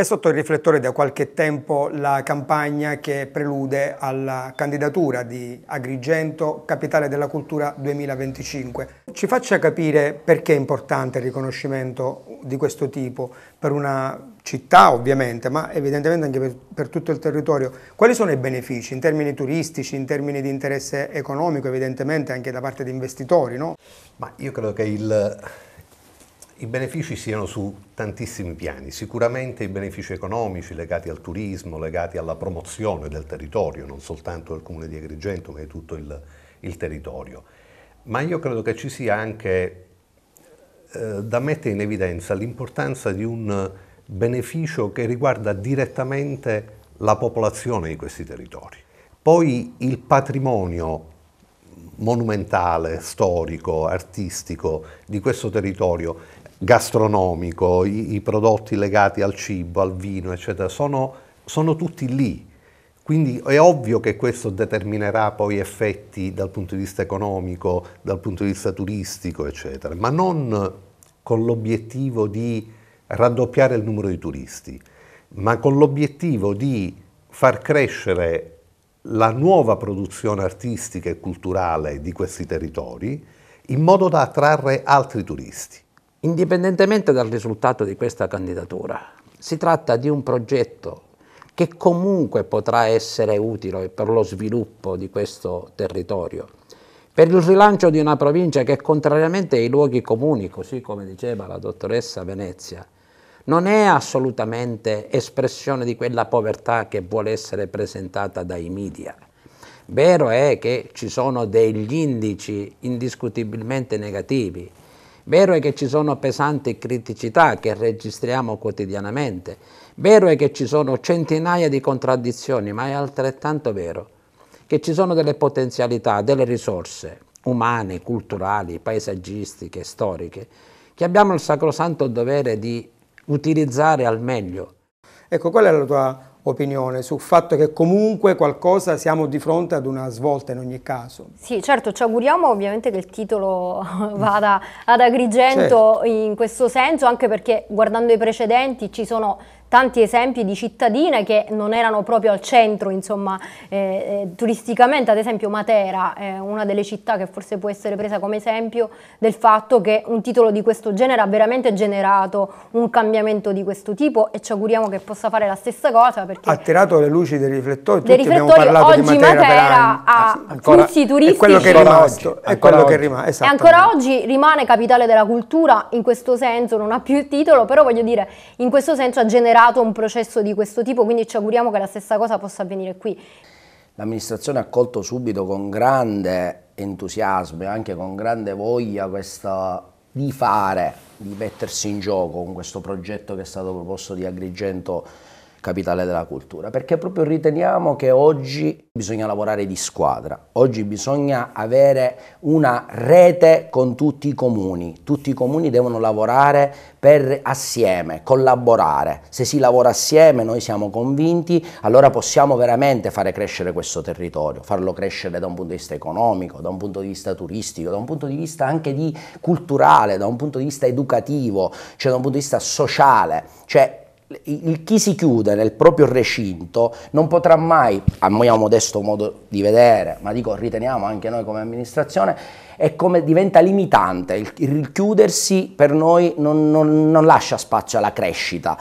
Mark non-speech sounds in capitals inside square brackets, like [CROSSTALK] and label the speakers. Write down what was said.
Speaker 1: È sotto il riflettore da qualche tempo la campagna che prelude alla candidatura di Agrigento Capitale della Cultura 2025. Ci faccia capire perché è importante il riconoscimento di questo tipo per una città ovviamente, ma evidentemente anche per, per, tutto il territorio. Quali sono i benefici in termini turistici, in termini di interesse economico, evidentemente anche da parte di investitori? No?
Speaker 2: Ma io credo che il, i benefici siano su tantissimi piani, sicuramente i benefici economici legati al turismo, legati alla promozione del territorio, non soltanto del comune di Agrigento ma di tutto il, il territorio, ma io credo che ci sia anche eh, da mettere in evidenza l'importanza di un beneficio che riguarda direttamente la popolazione di questi territori. Poi il patrimonio monumentale, storico, artistico di questo territorio gastronomico, i, i, prodotti legati al cibo, al vino, eccetera, sono, sono tutti lì. Quindi è ovvio che questo determinerà poi effetti dal punto di vista economico, dal punto di vista turistico, eccetera, ma non con l'obiettivo di raddoppiare il numero di turisti, ma con l'obiettivo di far crescere la nuova produzione artistica e culturale di questi territori in modo da attrarre altri turisti. Indipendentemente dal risultato di questa candidatura,
Speaker 3: si tratta di un progetto che comunque potrà essere utile per lo sviluppo di questo territorio, per il rilancio di una provincia che contrariamente ai luoghi comuni, così come diceva la dottoressa Venezia, non è assolutamente espressione di quella povertà che vuole essere presentata dai media. Vero è che ci sono degli indici indiscutibilmente negativi, Vero è che ci sono pesanti criticità che registriamo quotidianamente, vero è che ci sono centinaia di contraddizioni, ma è altrettanto vero che ci sono delle potenzialità, delle risorse umane, culturali, paesaggistiche, storiche, che abbiamo il sacrosanto dovere di utilizzare al meglio. Ecco, qual è la tua opinione sul fatto che comunque qualcosa
Speaker 1: siamo di fronte ad una svolta in ogni caso.
Speaker 4: Sì, certo, ci auguriamo ovviamente che il titolo [LAUGHS] vada ad Agrigento certo. in questo senso, anche perché guardando i precedenti ci sono tanti esempi di cittadine che non erano proprio al centro, insomma, eh, eh, turisticamente, ad esempio Matera è una delle città che forse può essere presa come esempio del fatto che un titolo di questo genere ha veramente generato un cambiamento di questo tipo e ci auguriamo che possa fare la stessa cosa perché...
Speaker 1: Ha tirato le luci dei riflettori, dei riflettori, abbiamo parlato oggi di Matera, Matera
Speaker 4: ha ah, flussi turistici. È quello
Speaker 1: che è rimasto, è quello che rimane, esatto. E ancora
Speaker 4: oggi rimane capitale della cultura, in questo senso non ha più il titolo, però voglio dire, in questo senso ha generato superato un processo di questo tipo, quindi ci auguriamo che la stessa cosa possa avvenire qui.
Speaker 5: L'amministrazione ha accolto subito con grande entusiasmo e anche con grande voglia questa di fare, di mettersi in gioco con questo progetto che è stato proposto di Agrigento capitale della cultura, perché proprio riteniamo che oggi bisogna lavorare di squadra, oggi bisogna avere una rete con tutti i comuni, tutti i comuni devono lavorare per assieme, collaborare, se si lavora assieme noi siamo convinti, allora possiamo veramente fare crescere questo territorio, farlo crescere da un punto di vista economico, da un punto di vista turistico, da un punto di vista anche di culturale, da un punto di vista educativo, cioè da un punto di vista sociale, cioè chi si chiude nel proprio recinto non potrà mai, a mio modesto modo di vedere, ma dico riteniamo anche noi come amministrazione, è come diventa limitante, il, il chiudersi per noi non, non, non lascia spazio alla crescita.